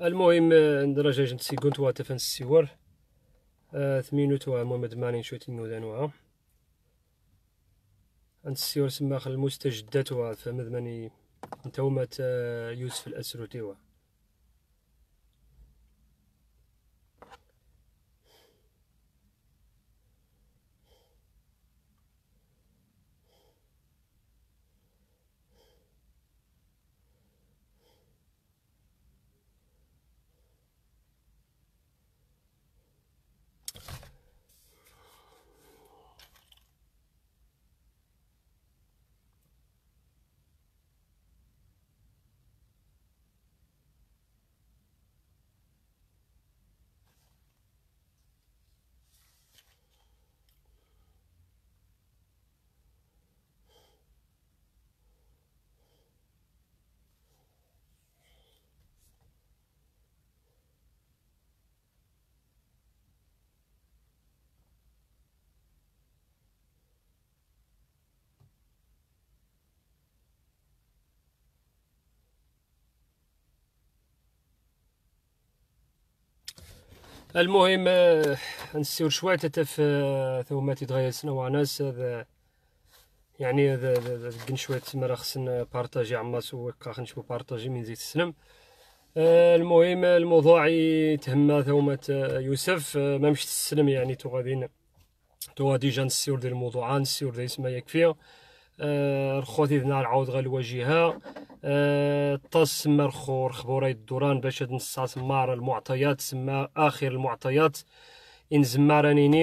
المهم آه، عند ندرجة جنت سيكونت واتا فان السيور ثمينوت وها المهم دمانين شوية نود عند انت السيور سماخ المستجدات وها فمذ ماني نتوما آه، يوسف الاسروتي وها المهم آه، نسيو شوية في آه، ثوماتي دغيا سنا ناس هذا يعني هذا كن شوية تما راه خصنا بارطاجي عماس وكا آه، نشوفو بارطاجي من زيت السلم المهم الموضوع تهمى ثومة يوسف ما مشت السلم يعني تو غادي تو غادي جا نسيور ديال الموضوع نسيور ديال ما يكفيه الخوتي آه، ذنا نعاود غا الواجهه آه، طاس رخو رخبو خبوراي الدوران باش هاد نصا تما المعطيات سما اخر المعطيات ان زما رانيني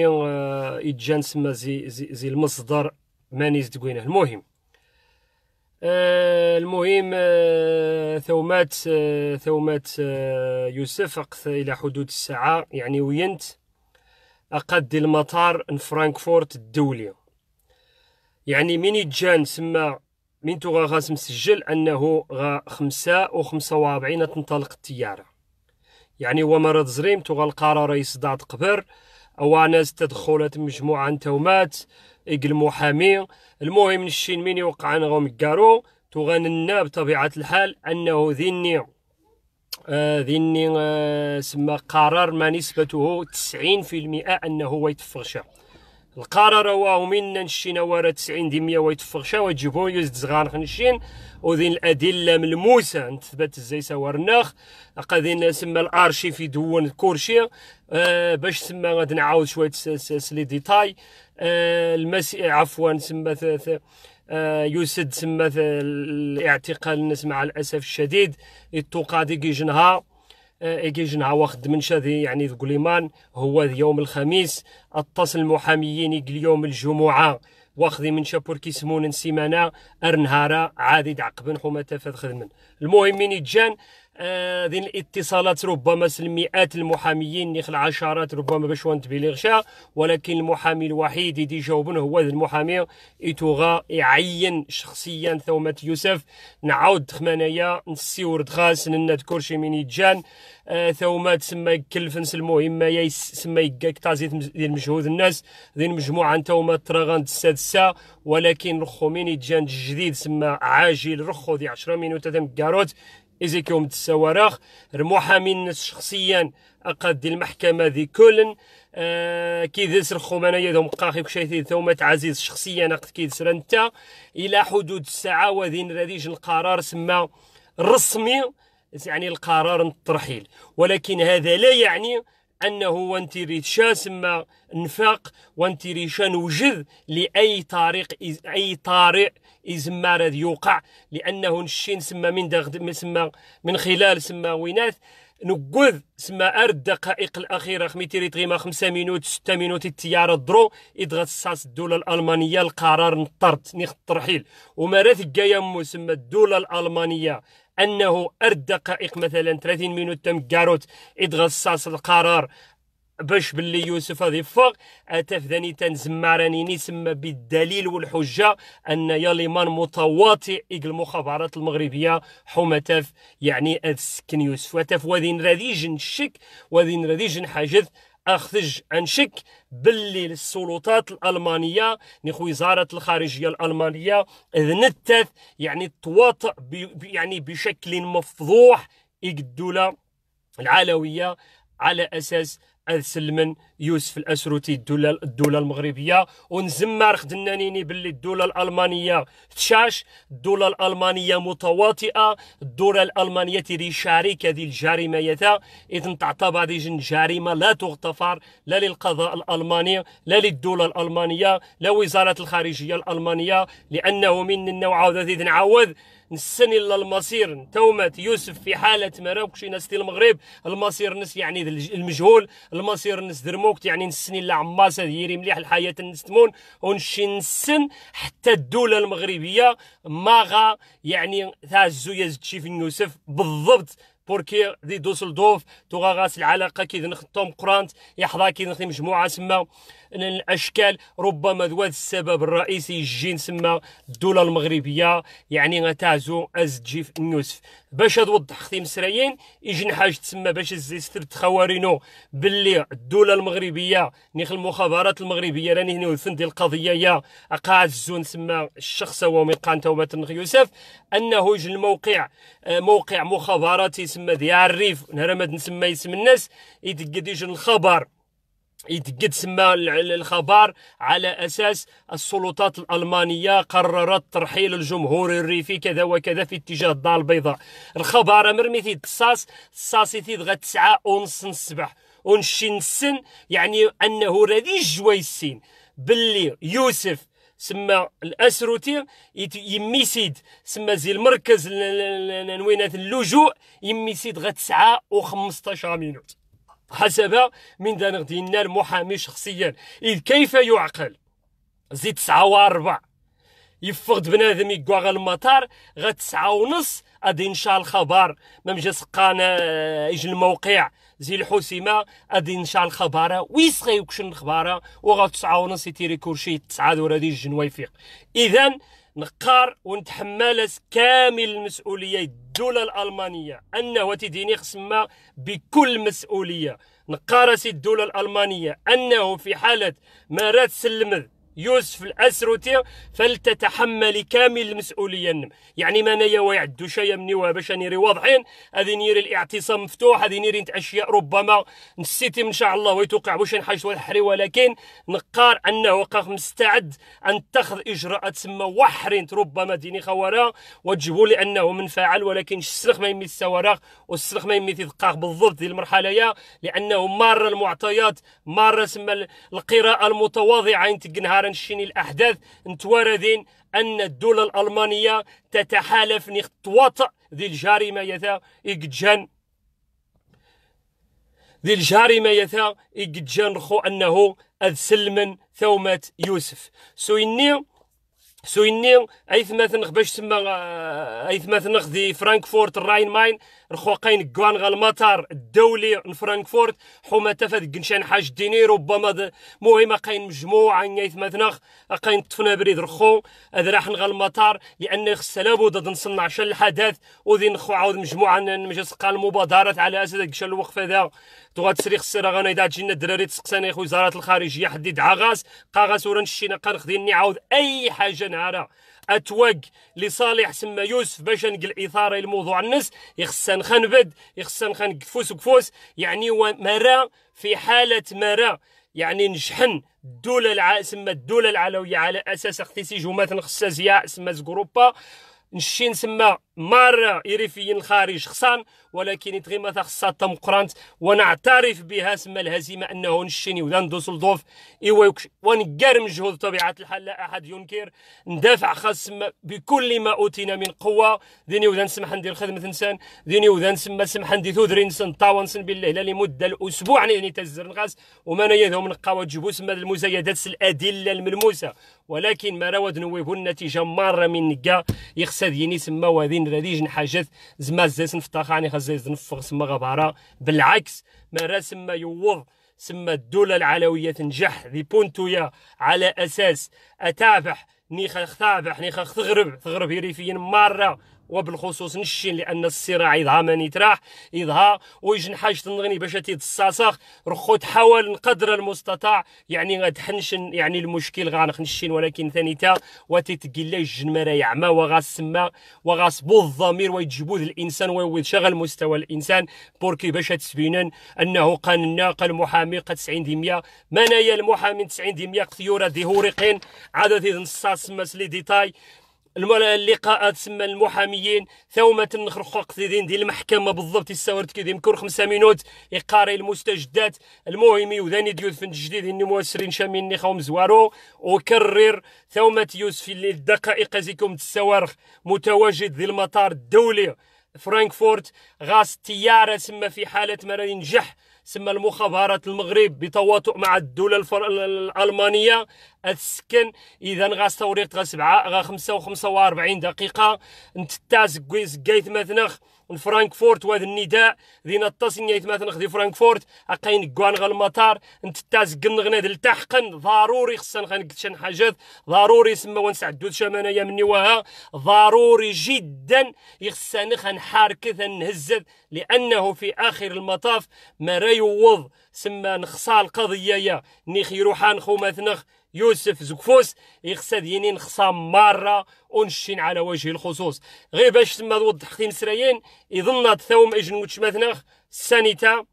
يتجان آه، سما زي, زي, زي المصدر مانيز تقوينه المهم المهم ثومات ثومات يوسف أقث إلى حدود الساعة يعني وينت أقد المطار فرانكفورت الدولي يعني من جان سما من توغا غاز مسجل انه غا خمسة و خمسة ربعين تنطلق التيارة يعني هو مرض زريم توغا القرار يصدع تقبر او ناس تدخلت مجموعة نتومات اق المحامي المهم نشين من يوقع نغوم كارو توغا ننا بطبيعة الحال انه ذيني آه ذيني آه سما قرار ما نسبته تسعين في المئة انه هو يتفغشى القرار هو منا نشين ورا 90% ويتفخشا وتجيبو يزد زغان خنشين وذين الادله ملموسه نثبت ازاي سوارناخ قادين سما الارشي في دون كورشي آه باش سما غادي نعاود شويه سلي ديتاي آه المس عفوا سما آه يسد سما الاعتقال الناس مع الاسف الشديد التوقع ديكي جنها اكيج آه، واخد من شذي يعني تقول مان هو يوم الخميس اتصل المحاميين يقول يوم الجمعه واخذي من شابور كيسمون سيمانه ارنهاره عادي دعقبن حومه تفاد خدمن المهم من جان آه الاتصالات ربما المئات المحاميين نخل عشرات ربما باش بليغشا ولكن المحامي الوحيد يدي جاوبن هو ذا المحامي يتوغا يعين شخصيا ثومة يوسف نعاود خمانايا ورد خاس نناد كورشي من يتجان آه ثومة تسمى كلفنس المهمة يا تسمى يكتازي ديال مجهود الناس ذي مجموعة ثومة تراغان السادسة ولكن رخو من يتجان الجديد سما عاجل رخو ذي 10 مينوت هذا كاروت إزيكم تسوارخ المحامي شخصيا أقد المحكمة ذي كولن آه كي ذسر الخمانة يدهم قاخي كشيثي ثومة عزيز شخصيا أقد كي انت إلى حدود الساعة وذين راديج القرار سما رسمي يعني القرار الترحيل ولكن هذا لا يعني انه وانتريشا سما نفاق وانتريشا نوجد لاي طريق اي طارئ يزمار راه يوقع لانه نشين سما من دغد سما من خلال سما ويناث نقذ سما ارد الدقائق الاخيره خميتيري تغيما خمسة مينوت ستة مينوت التيار الدرو يضغط ساس الدولة الالمانية القرار نطرت نيخ الترحيل وما راث مو سما الدولة الالمانية انه ارد دقائق مثلا 30 مينوت تم كاروت يضغط ساس القرار باش باللي يوسف هذه فغ اتى فداني تنزماراني نسمى بالدليل والحجه ان يليمان متواطئ اقل المخابرات المغربيه حمتف يعني السكن يوسف وتف وذين رديج شك وذين رديج حاجث اخذج انشك باللي السلطات الالمانيه نخوي وزاره الخارجيه الالمانيه ذنتث يعني تواطئ يعني بشكل مفضوح الدوله العلويه على اساس سلمن يوسف الاسروتي الدوله الدوله المغربيه ونزمار خدنانيني باللي الدوله الالمانيه تشاش الدوله الالمانيه متواطئه الدوله الالمانيه تري شريكه هذه الجريمه يتا اذا تعتبر هذه جريمه لا تغتفر لا للقضاء الالماني لا للدوله الالمانيه لا وزاره الخارجيه الالمانيه لانه من النوع هذا نعاود نسني المصير تومت يوسف في حالة مراكش نستي المغرب المصير نس يعني المجهول المصير نس درموكت يعني نسني لا عماسة ديري مليح الحياة نستمون ونشي نسن حتى الدولة المغربية ماغا يعني تعزو يزد شيف يوسف بالضبط بوركي دي دوسلدوف توغا غاس العلاقة كي نخدم قرانت يحضا كي نخدم مجموعة سما الاشكال ربما ذو السبب الرئيسي يجي سما الدوله المغربيه يعني غتعزو تجي في يوسف باش توضح ختي مسرايين يجي حاجه تسمى باش يستبت خوارينو باللي الدوله المغربيه نيخ المخابرات المغربيه راني هنا وثن ديال القضيه يا قاعد الزون تسمى الشخص هو ميقان توما تنخ يوسف انه يجي الموقع آه، موقع مخابرات تسمى ديال الريف نهار ما نسمى اسم الناس يدق يجي الخبر يتقد سما الخبر على اساس السلطات الالمانيه قررت ترحيل الجمهور الريفي كذا وكذا في اتجاه الدار البيضاء الخبر مرمي في الصاص الصاص تيد غا 9 ونص الصباح ونشين السن يعني انه ردي جويسين باللي يوسف سما الاسروتي يميسيد سما زي المركز نوينات اللجوء يميسيد غا 9 و 15 مينوت حسب من دانغ ديالنا المحامي شخصيا إذ كيف يعقل زي تسعة واربع يفقد بنادم يكوا المطار غا تسعة ونص غادي نشا الخبر ما مجا سقانا يجي آه، الموقع زي الحسيمة غادي نشا الخبر ويسغي يكشن الخبر وغا تسعة ونص يتيري كورشي تسعة دور هادي الجنوا يفيق إذا نقار ونتحمل كامل المسؤوليه الدوله الالمانيه انه تديني خصما بكل مسؤوليه نقارس الدوله الالمانيه انه في حاله ما رات سلمذ يوسف الاسروتي فلتتحمل كامل المسؤوليه النم يعني ما نيا ويعدو شيا مني باش نيري واضحين هذه نيري الاعتصام مفتوح هذه نيري اشياء ربما نسيتي ان شاء الله ويتوقع واش نحاج وحري ولكن نقار انه قاخ مستعد ان تاخذ اجراءات تسمى وحرين ربما ديني خوارا وتجبوا لانه من فعل ولكن السلخ ما يميت سوراخ والسلخ ما يميت دقاق بالضبط ديال المرحله يا لانه مار المعطيات مار تسمى القراءه المتواضعه ينتق نهار نشيني الأحداث نتواردين أن الدولة الألمانية تتحالف نخطوات ذي الجريمة يثا إكجان ذي الجريمة يثا إكجان خو أنه أذ سلمن ثومة يوسف سو سويني مثلا باش تما آه، ايثما مثلا دي فرانكفورت الراين ماين رخوقين كوان غا المطار الدولي من فرانكفورت حومة تفاد كنشان حاج ديني ربما مهم قاين مجموعة ايثما مثلا قاين طفنا بريد رخو هذا راح نغا المطار لان خص لابد نصنع شان الحدث وذي نخو عاود مجموعة نمجس قال مبادرات على اساس شان الوقفة هذا تغا تسري خسر غانا اذا تجينا الدراري تسقسانا يا وزارة الخارجية حد يدعى غاس قاغاس ورنشينا قنخدين عاود اي حاجة نهار اتوق لصالح سما يوسف باش نقل اثاره الموضوع النس يخصنا خنبد يخصنا نخنقفوس قفوس يعني مرا في حاله مرا يعني نشحن الدوله الع... سما الدوله العلويه على اساس اختي سي جومات نخصها زياء سما زقروبا نشين سما مارع إريفيين الخارج خصان ولكن تغيما تم قرانت ونعترف بها سما الهزيمة أنه نشيني ودان دوسلدورف إيوا ونقار مجهود طبيعة الحال لا أحد ينكر ندافع خاص بكل ما أوتينا من قوة ديني ودان سمح ندير خدمة إنسان ديني ودان سما سمح ندي ثودرين سن طاون سن بالله لا لمدة الأسبوع يعني تزر نغاس وما نيذهم من قوة جبو سما المزايدات الأدلة الملموسة ولكن ما رواد نويبو النتيجة مارة من نقا يخسد يني سما وذين راديجن راديجن حاجات زما زيس نفتخاني خا زيس نفخ سما غبارة بالعكس مرة سما يوض سما الدولة العلوية تنجح ذي بونتويا على أساس أتابح نيخ تابح نيخ تغرب تغرب هيريفيا مرة وبالخصوص نشين لان الصراع يضها من يتراح يضها ويجن حاجه تنغني باش تتصاصخ رخو تحاول قدر المستطاع يعني غتحنشن يعني المشكل غانخ نشين ولكن ثاني تا وتتقلا الجنمره يعمى وغاسما وغاسبو الضمير ويتجبود الانسان ويشغل مستوى الانسان بوركي باش تسبينن انه قاننا قال المحامي قد 90% منايا المحامي 90% قثيوره ديهورقين عدد نصاص مسلي ديتاي اللقاءات تسمى المحاميين ثومة نخرق دين ديال المحكمة بالضبط يستورد كي يمكن خمسة مينوت يقاري المستجدات المهم يوداني ديوث فن جديد اني موسرين شامين خوم زوارو وكرر ثومة يوسف اللي الدقائق زيكم السوارخ متواجد في المطار الدولي فرانكفورت غاس تيارة تسمى في حالة ما ينجح سما المخابرات المغرب بتواطؤ مع الدولة الفر... الألمانية السكن اذا غاستوريت غا سبعه غا خمسه وخمسه واربعين دقيقه نتتاز زكوي كايت مثنخ فرانكفورت واد النداء دينا التصن يتماثن دي فرانكفورت اقاين كوان المطار المطار نتتاز كنغنا التحقن ضروري خصنا غنكتشن حاجات ضروري سما ونسعدو يا مني وها ضروري جدا يخصنا نحارك نهز لانه في اخر المطاف ما يوض سما نخسر القضيه يا نيخ روحان خو مثنخ يوسف زكفوس يقصد ينين خصام مارة ونشين على وجه الخصوص غير باش تما ختي مسرايين يظن ثوم اجن وتشماثناخ سانيتا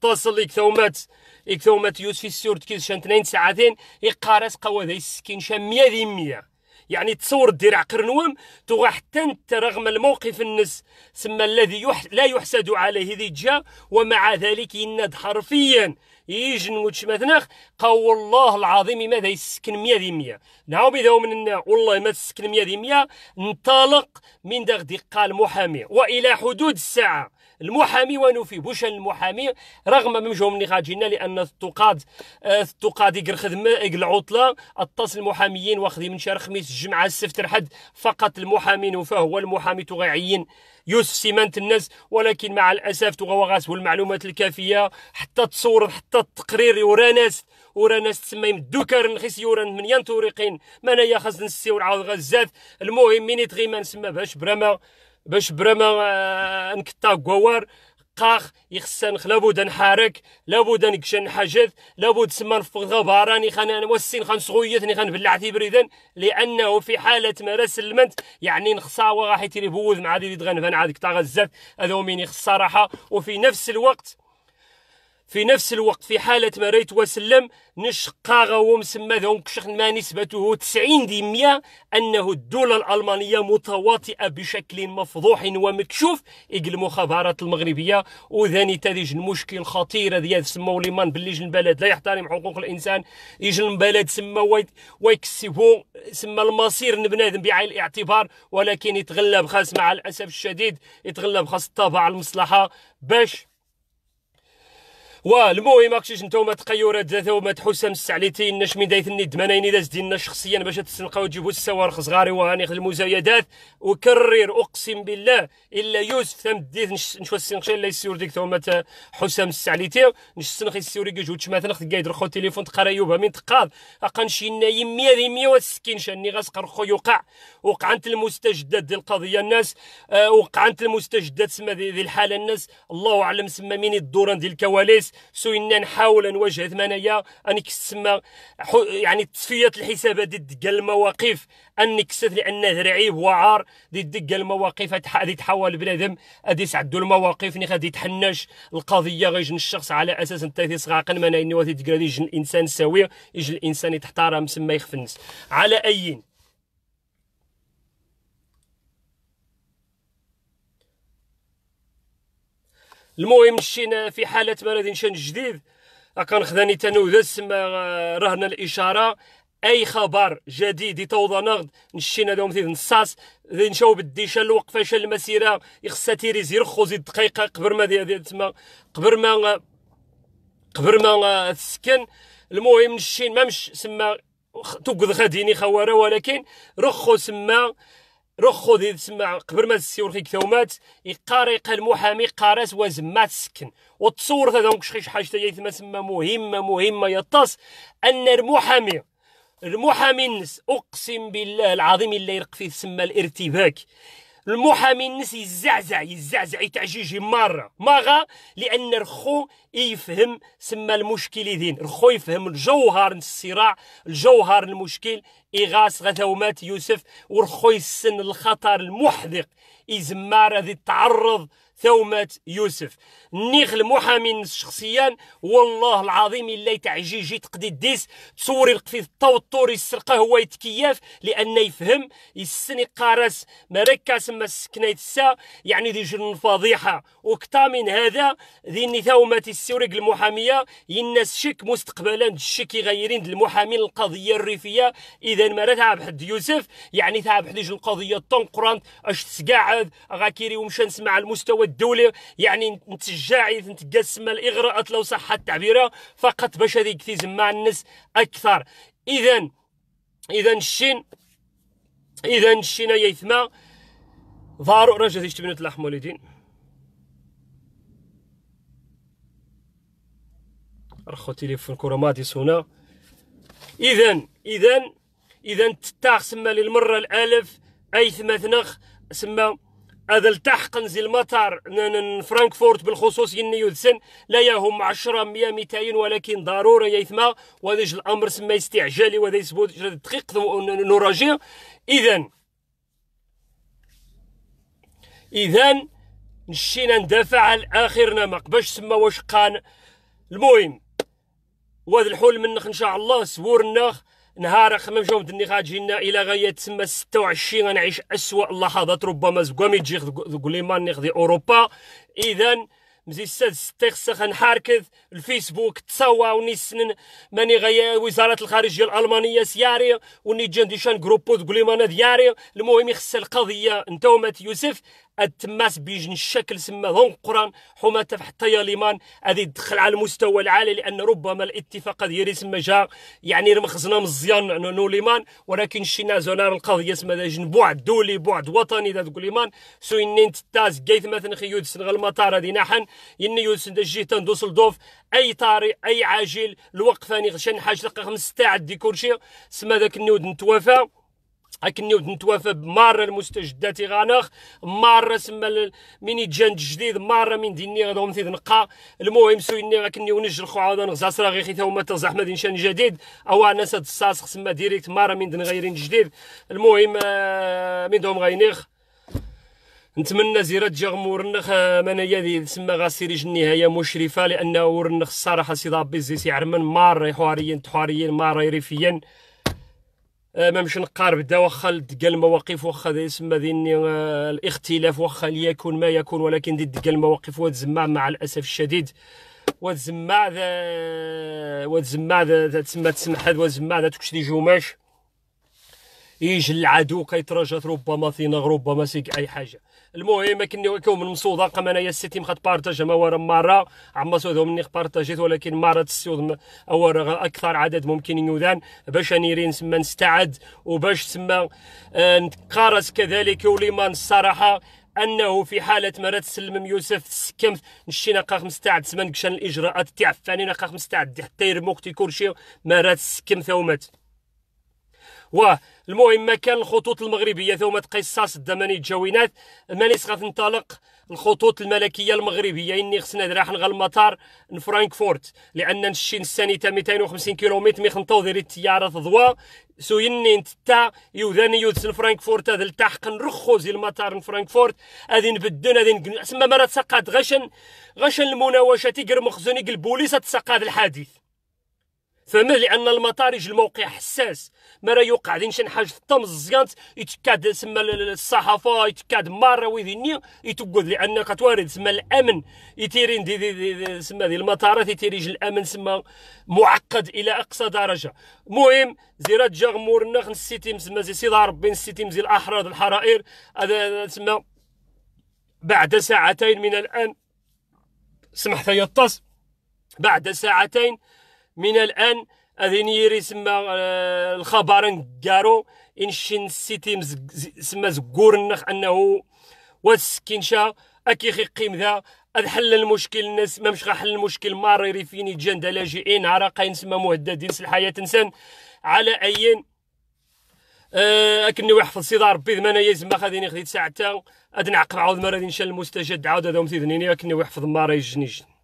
تتصل لك ثومات ثومات يوسف السورد كيس شان تنين ساعتين يقارس قوا ذي السكين شان ذي مية يعني تصور الذراع قرنوم توغا حتى انت رغم الموقف النس سما الذي يح... لا يحسد عليه ذي جا ومع ذلك يناد حرفيا يجن وتشمثناخ قال الله العظيم ماذا يسكن مية ذي مية نعم إذا من والله ما تسكن مية ذي مية انطلق من داغ دقه محامي وإلى حدود الساعة المحامي ونوفي شان المحامي رغم ممجهوم اللي غاجينا لان الثقاد آه، الثقاد يقر خدمه يقر العطله اتصل المحاميين واخذي من شهر خميس الجمعه السبت الحد فقط المحامي نوفا هو المحامي تغيعين يوسف سيمانت الناس ولكن مع الاسف تغوغاس والمعلومات الكافيه حتى تصور حتى التقرير ورا ناس تسمى دوكار نخيس يوران من ينطورقين ما انا يا خزن السي وعاود غزات المهم مين تغيما نسمى باش برما باش برما آه، نكتا قوار قاخ يخصنا لابد لابو لابد نكشن حاجات لابد سما نفق غباراني خان وسين خان صغويتني خان بلعتي بريدان لانه في حاله ما رسلمنت يعني نخصاوه راح يتري بوذ مع ذي غنفان عاد كتا غزاف هذا مين يخصا راحه وفي نفس الوقت في نفس الوقت في حالة ما ريت وسلم نشقاغ ومسمى ذهم كشخن ما نسبته 90 أنه الدولة الألمانية متواطئة بشكل مفضوح ومكشوف إقل المخابرات المغربية وذاني تدج المشكل خطير ذي سمو ليمان باللي جن البلد لا يحترم حقوق الإنسان يجن البلد سما ويكسبو سما المصير نبنادم بعين الاعتبار ولكن يتغلب خاص مع الأسف الشديد يتغلب خاص الطابع المصلحة باش والمهم اكشيش نتوما تقيرات ذاته وما تحسم مستعليتين نش من دايث الند منين اذا زدينا شخصيا باش تسنقوا تجيبوا السوار خصغاري وهاني المزايدات وكرر اقسم بالله الا يوسف ثم ديت نشوى السنقشي لا يسيور ديك ثوما حسام السعليتي نش سنخي يسيور كي جوج مثلا خد قايد رخو تليفون تقرا يوبا من تقاض اقنشي ناي 100 يمية 160 شاني غاسقر خو يوقع وقعنت المستجدات ديال القضيه الناس آه، وقعنت المستجدات سما ذي الحاله الناس الله اعلم سما مين الدوران ديال الكواليس سوينا نحاول نواجه ثمانية انك تسمى يعني تصفيه الحسابات ديال الدكه المواقف انك لان رعيب وعار ديال الدكه المواقف غادي تحول بنادم غادي تعدو المواقف ني غادي تحناش القضيه غيجن الشخص على اساس انت تيصغى قنمنا انه غادي تقرا الانسان سوي يجي الانسان يتحترم سما يخفنس على اي المهم مشينا في حاله ما شان جديد كان خذاني تنوذ تسمى رهنا الاشاره اي خبر جديد يتوضى نغد نشينا دوم في نصاص نشاو بالديشه الوقفه المسيره يخصها تيريز يرخو زيد دقيقه قبل ما دي تما قبل ما قبل ما تسكن المهم نشين ما مش سما توقد غاديني خواره ولكن رخو سما رخو ذي تسمع قبل ما تسيور فيك ثومات يقارق المحامي قارس وزمات سكن وتصور هذا شخيش حاجة جايت تسمى مهمة مهمة يطاس أن المحامي المحامي نس أقسم بالله العظيم اللي يرق فيه تسمى الارتباك المحامي الناس يزعزع يزعزع يتعجيجي مره ماغا لان رخو يفهم سما المشكل يدين رخو يفهم الجوهر الصراع الجوهر المشكل إغاس غثومات يوسف ورخو يسن الخطر المحدق إزمار ذي التعرض ثومة يوسف نيخ المحامي شخصيا والله العظيم الا يتعجي جيت تقدي الديس تصوري القفي التوتر يسرقه هو يتكيف لانه يفهم يسني قارس مركز ما السكنة السا يعني دي جن فضيحة وكتا من هذا ذيني ثومة السورق المحامية ينس شك مستقبلا الشك يغيرين المحامي القضية الريفية اذا ما تعب حد يوسف يعني تعب حد القضية طنقران اش تسقعد غاكيري ومشان نسمع المستوى الدولة يعني نتجاعي نتقسم الإغراءات لو صح التعبير فقط باش هذيك مع الناس أكثر إذا إذا الشين إذا الشين يا يثما فارو رجا ذيش تبنت الأحموليدين رخو تليفون كورا هنا إذا إذا إذا تتاخ سما للمرة الألف أي ثنخ سما هذا التحق نزل المطار فرانكفورت بالخصوص يني يذسن لا يهم 10 100 200 ولكن ضروره يثما وهذا الامر سما استعجالي وهذا يثبت دقيق نراجع اذا اذا نشينا ندافع على اخر نمق باش سما واش قان المهم وهذا الحول منخ ان شاء الله سبور النخ نهار خمم جوم دني غاتجينا الى غاية تسمى 26 غنعيش اسوء اللحظات ربما زكوامي تجي ماني نخدي اوروبا اذا مزي ساد ستي خصك الفيسبوك تصاوا سنن ماني غاية وزارة الخارجية الألمانية سياري وني شان جروبو تقول لي أنا دياري المهم يخص القضية ومات يوسف التماس بيجن الشكل سما هون قران حما حتى ليمان هذه تدخل على المستوى العالي لان ربما الاتفاق ديالي سما جا يعني رمخزنا مزيان ليمان ولكن شينا زونار القضيه سما جن بعد دولي بعد وطني اذا تقول ليمان سوينين تتاز كيت مثلا خيود سنغ المطار هذه نحن يني يوسن دجيتان دوسلدوف اي طاري اي عاجل ثاني غشان حاجه لقى خمس ساعات ديكورشي سما ذاك نود نتوافى اكن ود نتوافى بمارة المستجدات غانخ مارة سما من يتجان جديد مارة من ديني غادهم في نقا المهم سويني نجل خو عاودا نغزاس راه غير خيثا تغزا زعما دينشان جديد او انا ساد الساس خسما ديريكت مارة من دن غيرين جديد المهم آه، من دوم غاينيخ نتمنى زيرة مورنخ غمورنخ آه، منايا ذي تسمى سيريج النهاية مشرفة لأنه ورنخ الصراحة سي ضابي زي سي عرمن مار حواريين تحواريين مار ريفيين آه، ما مش نقارب دا واخا دقا المواقف واخا يسمى ديني آه، الاختلاف واخا ليكن ما يكون ولكن دي دقا المواقف وتزمع مع الاسف الشديد وتزمع ذا وتزمع ذا تسمى تسمح وتزمع ذا تكش جوماش يجي العدو كيترجت ربما ثينغ ربما سيك اي حاجه المهم كني كيكون من مصودة انا يا سيتي مخا بارتاج ما ورا مره عما سودو مني بارتاجيت ولكن مره السود او اكثر عدد ممكن يودان باش رين سما نستعد وباش سما آه، نتقارس كذلك وليمان الصراحه انه في حاله مرات سلم يوسف سكم نشينا قا مستعد سما نكشان الاجراءات تاع الثاني قا مستعد حتى يرموك تيكون شي مرات سكمت ومات والمهم مكان الخطوط المغربيه ثم قصص الدماني الجوينات مانيس غتنطلق الخطوط الملكيه المغربيه اني خصنا دراح غا المطار فرانكفورت لان الشين الثاني تا 250 كيلومتر مي خنطو ديري التيارات ضوا سويني نتا يوداني يودس فرانكفورت هذا التحق زي المطار فرانكفورت هذه نبدل هذه تسمى مرات سقات غشن غشن المناوشة تيقر مخزوني البوليس تسقاد الحادث فهمه لان المطارج الموقع حساس ما راه يوقع لين شي حاجه الطمز الزيانت يتكاد تسمى الصحافه يتكاد مره ويذني يتوقد لان كتوارد تسمى الامن يتيرين دي دي دي تسمى دي المطارات يتيريج الامن تسمى معقد الى اقصى درجه مهم زيرات جاغمور النخ نسيتي تسمى زي سيدي ربي نسيتيم زي الاحراض الحرائر هذا تسمى بعد ساعتين من الان سمحت الطاس بعد ساعتين من الان اذن يري سما آه، الخبر ان شين سيتي سما زكور النخ انه واسكنشا اكي خي قيم ذا اذ حل المشكل الناس ما مش غحل المشكل ماريري فيني جند لاجئين عراقيين سما مهددين الحياه انسان على ايين آه، اكن يحفظ سيدي ربي ذمانا يا زما خذيني خذيت ساعتها اد عقب عاود مره ان شاء المستجد عاود هذا مثيدني اكن في ماري جنيجن